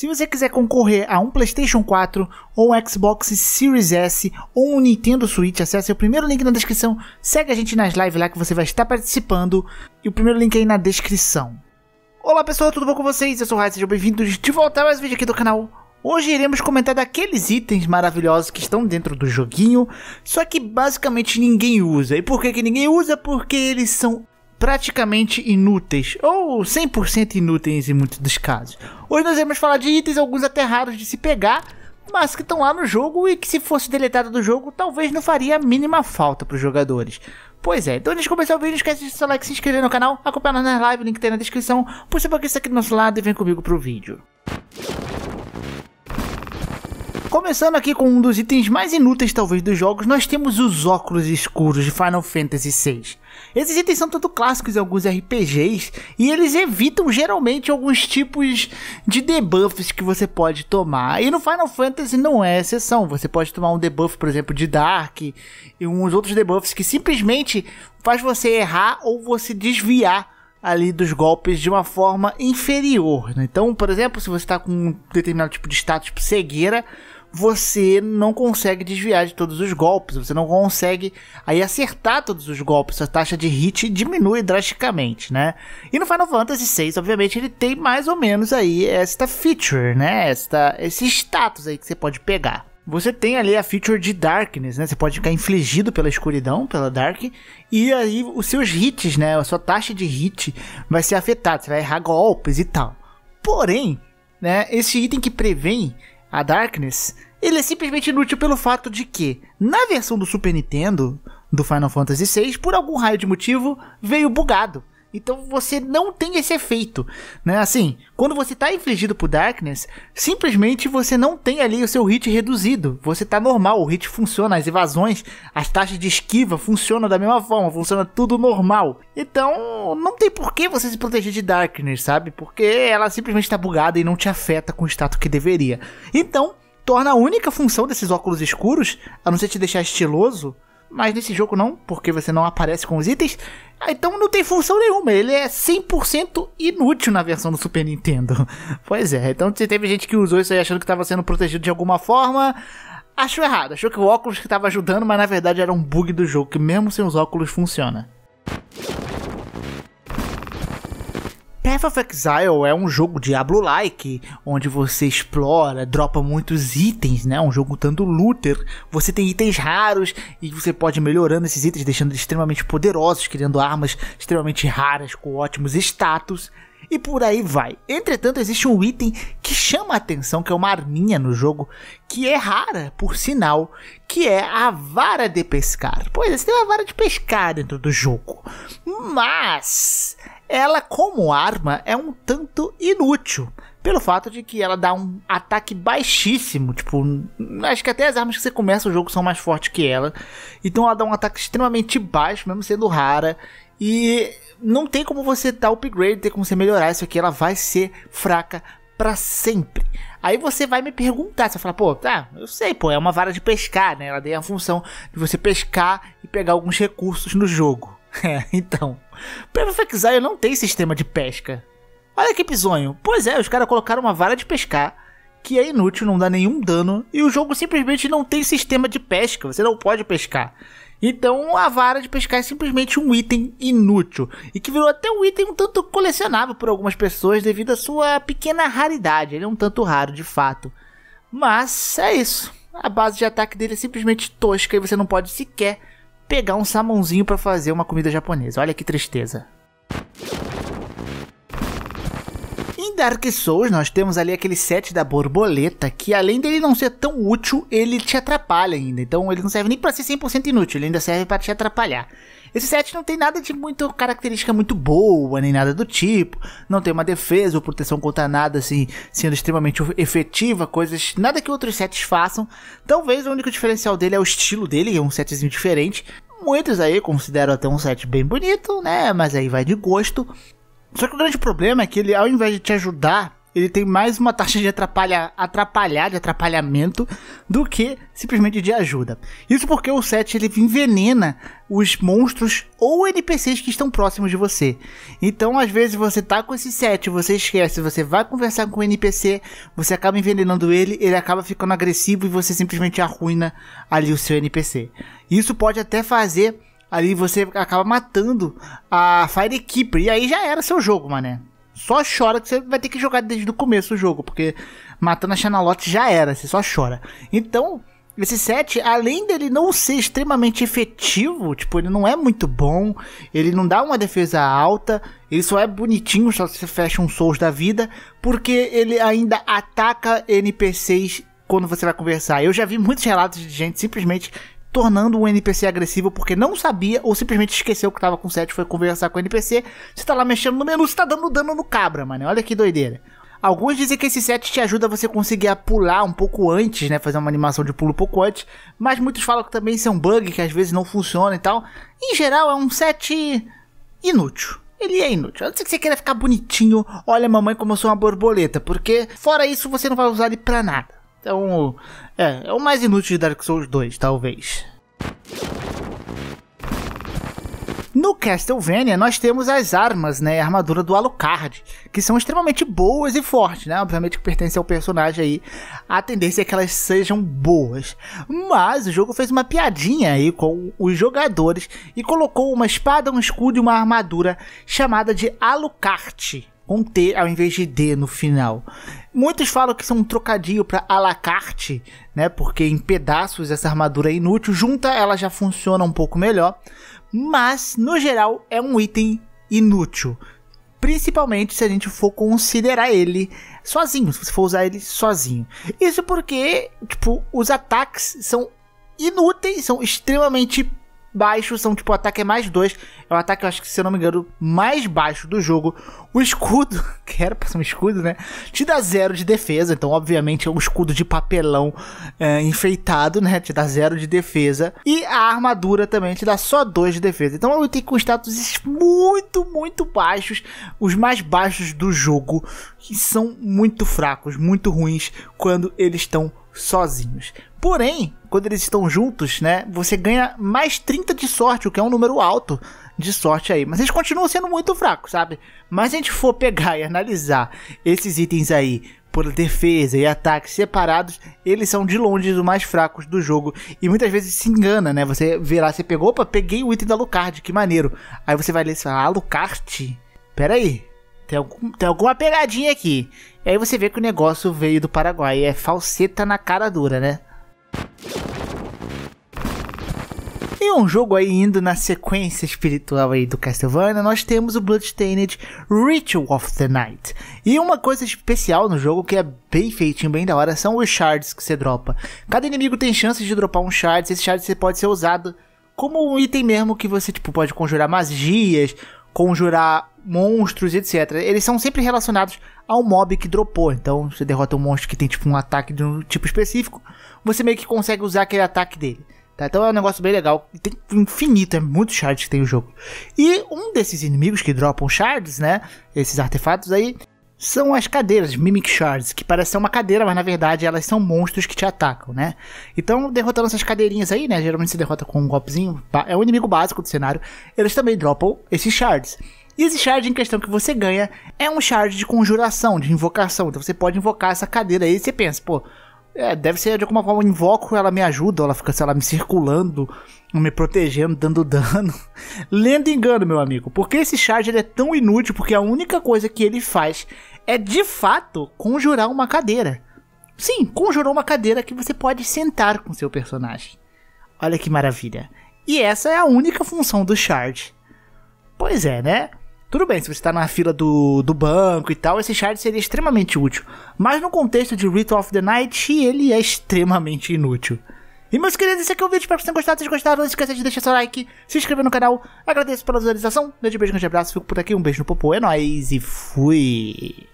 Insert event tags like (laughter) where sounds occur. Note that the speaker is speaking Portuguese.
Se você quiser concorrer a um PlayStation 4 ou um Xbox Series S ou um Nintendo Switch, acesse o primeiro link na descrição, segue a gente nas lives lá que você vai estar participando e o primeiro link aí na descrição. Olá pessoal, tudo bom com vocês? Eu sou o Rai, sejam bem-vindos de volta a mais um vídeo aqui do canal. Hoje iremos comentar daqueles itens maravilhosos que estão dentro do joguinho, só que basicamente ninguém usa. E por que, que ninguém usa? Porque eles são praticamente inúteis, ou 100% inúteis em muitos dos casos. Hoje nós vamos falar de itens, alguns até raros de se pegar, mas que estão lá no jogo e que se fosse deletado do jogo, talvez não faria a mínima falta para os jogadores. Pois é, então antes de começar o vídeo, não esquece de seu like, se inscrever no canal, acompanhar nas lives, link tem tá na descrição, Por para que isso aqui do nosso lado e vem comigo para o vídeo. Começando aqui com um dos itens mais inúteis talvez dos jogos, nós temos os óculos escuros de Final Fantasy VI. Esses itens são tanto clássicos em alguns RPGs e eles evitam geralmente alguns tipos de debuffs que você pode tomar. E no Final Fantasy não é exceção. Você pode tomar um debuff, por exemplo, de Dark e uns outros debuffs que simplesmente faz você errar ou você desviar ali dos golpes de uma forma inferior. Né? Então, por exemplo, se você está com um determinado tipo de status tipo cegueira, você não consegue desviar de todos os golpes, você não consegue aí acertar todos os golpes, sua taxa de hit diminui drasticamente, né? E no Final Fantasy VI, obviamente, ele tem mais ou menos aí esta feature, né? Esta, esse status aí que você pode pegar. Você tem ali a feature de Darkness, né? Você pode ficar infligido pela escuridão, pela Dark, e aí os seus hits, né? A sua taxa de hit vai ser afetada, você vai errar golpes e tal. Porém, né? Esse item que prevém a Darkness, ele é simplesmente inútil pelo fato de que, na versão do Super Nintendo do Final Fantasy VI, por algum raio de motivo, veio bugado. Então você não tem esse efeito, né? Assim, quando você tá infligido por Darkness, simplesmente você não tem ali o seu hit reduzido. Você tá normal, o hit funciona, as evasões, as taxas de esquiva funcionam da mesma forma, funciona tudo normal. Então, não tem por que você se proteger de Darkness, sabe? Porque ela simplesmente tá bugada e não te afeta com o status que deveria. Então, torna a única função desses óculos escuros, a não ser te deixar estiloso, mas nesse jogo não, porque você não aparece com os itens. Ah, então não tem função nenhuma, ele é 100% inútil na versão do Super Nintendo. (laughs) Pois é, então teve gente que usou isso aí achando que estava sendo protegido de alguma forma, achou errado, achou que o óculos que estava ajudando, mas na verdade era um bug do jogo, que mesmo sem os óculos funciona. Path of Exile é um jogo Diablo-like, onde você explora, dropa muitos itens, né? Um jogo tanto looter. Você tem itens raros e você pode melhorando esses itens, deixando eles extremamente poderosos, criando armas extremamente raras com ótimos status e por aí vai. Entretanto, existe um item que chama a atenção, que é uma arminha no jogo, que é rara, por sinal, que é a vara de pescar. Pois é, você tem uma vara de pescar dentro do jogo. Mas ela como arma é um tanto inútil. Pelo fato de que ela dá um ataque baixíssimo, tipo, acho que até as armas que você começa o jogo são mais fortes que ela. Então ela dá um ataque extremamente baixo, mesmo sendo rara. E não tem como você dar upgrade, tem como você melhorar isso aqui, ela vai ser fraca para sempre. Aí você vai me perguntar, você vai falar, pô, tá, eu sei, pô, é uma vara de pescar, né? Ela tem a função de você pescar e pegar alguns recursos no jogo. (laughs) É, então, Prefect Zion não tem sistema de pesca. Olha que bizonho. Pois é, os caras colocaram uma vara de pescar que é inútil, não dá nenhum dano, e o jogo simplesmente não tem sistema de pesca, você não pode pescar. Então a vara de pescar é simplesmente um item inútil e que virou até um item um tanto colecionável por algumas pessoas devido à sua pequena raridade. Ele é um tanto raro de fato. Mas é isso. A base de ataque dele é simplesmente tosca e você não pode sequer pegar um samãozinho para fazer uma comida japonesa. Olha que tristeza. Dark Souls, nós temos ali aquele set da borboleta, que além dele não ser tão útil, ele te atrapalha ainda. Então ele não serve nem para ser 100% inútil, ele ainda serve para te atrapalhar. Esse set não tem nada de muito característica muito boa, nem nada do tipo. Não tem uma defesa ou proteção contra nada, assim, sendo extremamente efetiva, coisas, nada que outros sets façam. Talvez o único diferencial dele é o estilo dele, é um setzinho diferente. Muitos aí consideram até um set bem bonito, né? Mas aí vai de gosto. Só que o grande problema é que ele, ao invés de te ajudar, ele tem mais uma taxa de atrapalha, atrapalhar, de atrapalhamento, do que simplesmente de ajuda. Isso porque o set ele envenena os monstros ou NPCs que estão próximos de você. Então, às vezes, você tá com esse set, você esquece, você vai conversar com o NPC, você acaba envenenando ele, ele acaba ficando agressivo e você simplesmente arruina ali o seu NPC. Isso pode até fazer ali você acaba matando a Firekeeper. E aí já era seu jogo, mané. Só chora que você vai ter que jogar desde o começo do jogo, porque matando a Chanalote já era, você só chora. Então, esse set, além dele não ser extremamente efetivo, tipo, ele não é muito bom, ele não dá uma defesa alta, ele só é bonitinho, só se fecha um Souls da vida, porque ele ainda ataca NPCs quando você vai conversar. Eu já vi muitos relatos de gente simplesmente tornando um NPC agressivo porque não sabia ou simplesmente esqueceu que tava com 7 foi conversar com o NPC. Você tá lá mexendo no menu, você tá dando dano no cabra, mano. Olha que doideira. Alguns dizem que esse set te ajuda a você conseguir a pular um pouco antes, né? Fazer uma animação de pulo um pouco antes. Mas muitos falam que também isso é um bug, que às vezes não funciona e tal. Em geral, é um set inútil. Ele é inútil. A não ser que você queira ficar bonitinho. Olha, mamãe, como eu sou uma borboleta. Porque, fora isso, você não vai usar ele pra nada. Então, é, é o mais inútil de Dark Souls 2, talvez. No Castlevania, nós temos as armas, né, a armadura do Alucard, que são extremamente boas e fortes, né, obviamente que pertence ao personagem aí, a tendência é que elas sejam boas. Mas o jogo fez uma piadinha aí com os jogadores e colocou uma espada, um escudo e uma armadura chamada de Alucard, com T ao invés de D no final. Muitos falam que são é um trocadilho para à la carte, né? Porque em pedaços essa armadura é inútil, junta ela já funciona um pouco melhor, mas no geral é um item inútil. Principalmente se a gente for considerar ele sozinho, se você for usar ele sozinho. Isso porque, tipo, os ataques são inúteis, são extremamente baixos, são tipo, o ataque é mais dois É o ataque, eu acho que, se eu não me engano, mais baixo do jogo. O escudo, (laughs) que era pra ser um escudo, né? Te dá zero de defesa. Então, obviamente, é um escudo de papelão é, enfeitado, né? Te dá zero de defesa. E a armadura também te dá só dois de defesa. Então, eu tenho com status muito, muito baixos. Os mais baixos do jogo. Que são muito fracos, muito ruins quando eles estão sozinhos. Porém, quando eles estão juntos, né, você ganha mais 30 de sorte, o que é um número alto de sorte aí. Mas eles continuam sendo muito fracos, sabe? Mas se a gente for pegar e analisar esses itens aí por defesa e ataque separados, eles são de longe os mais fracos do jogo. E muitas vezes se engana, né? Você vê lá, você pegou, opa, peguei o item da Lucard, que maneiro. Aí você vai ler e fala, ah, Lucard? Pera aí, tem, algum, tem alguma pegadinha aqui. E aí você vê que o negócio veio do Paraguai. É falseta na cara dura, né? E um jogo aí indo na sequência espiritual aí do Castlevania, nós temos o Bloodstained Ritual of the Night. E uma coisa especial no jogo que é bem feitinho, bem da hora, são os shards que você dropa. Cada inimigo tem chance de dropar um shard, esse shard você pode ser usado como um item mesmo que você tipo pode conjurar magias, conjurar monstros, etc. Eles são sempre relacionados ao mob que dropou. Então, você derrota um monstro que tem tipo um ataque de um tipo específico, você meio que consegue usar aquele ataque dele. Tá? Então é um negócio bem legal. Tem infinito, é muito shards que tem o jogo. E um desses inimigos que dropam shards, né? Esses artefatos aí, são as cadeiras, Mimic Shards, que parecem uma cadeira, mas na verdade elas são monstros que te atacam, né? Então, derrotando essas cadeirinhas aí, né? Geralmente se derrota com um golpezinho, é um inimigo básico do cenário. Eles também dropam esses shards. E esse shard em questão que você ganha é um shard de conjuração, de invocação. Então você pode invocar essa cadeira aí e você pensa, pô, é, deve ser de alguma forma eu invoco, ela me ajuda, ela fica, sei lá, me circulando, me protegendo, dando (laughs) dano. Lendo engano, meu amigo, porque esse shard ele é tão inútil porque a única coisa que ele faz é de fato conjurar uma cadeira. Sim, conjurou uma cadeira que você pode sentar com seu personagem. Olha que maravilha. E essa é a única função do shard. Pois é, né? Tudo bem, se você está na fila do, do banco e tal, esse shard seria extremamente útil. Mas no contexto de Ritual of the Night, ele é extremamente inútil. E meus queridos, esse aqui é o vídeo. Espero que vocês tenham gostado. Se gostaram, não esqueça de deixar seu like, se inscrever no canal. Agradeço pela visualização. Grande beijo, grande abraço. Fico por aqui. Um beijo no popô. É nóis e fui.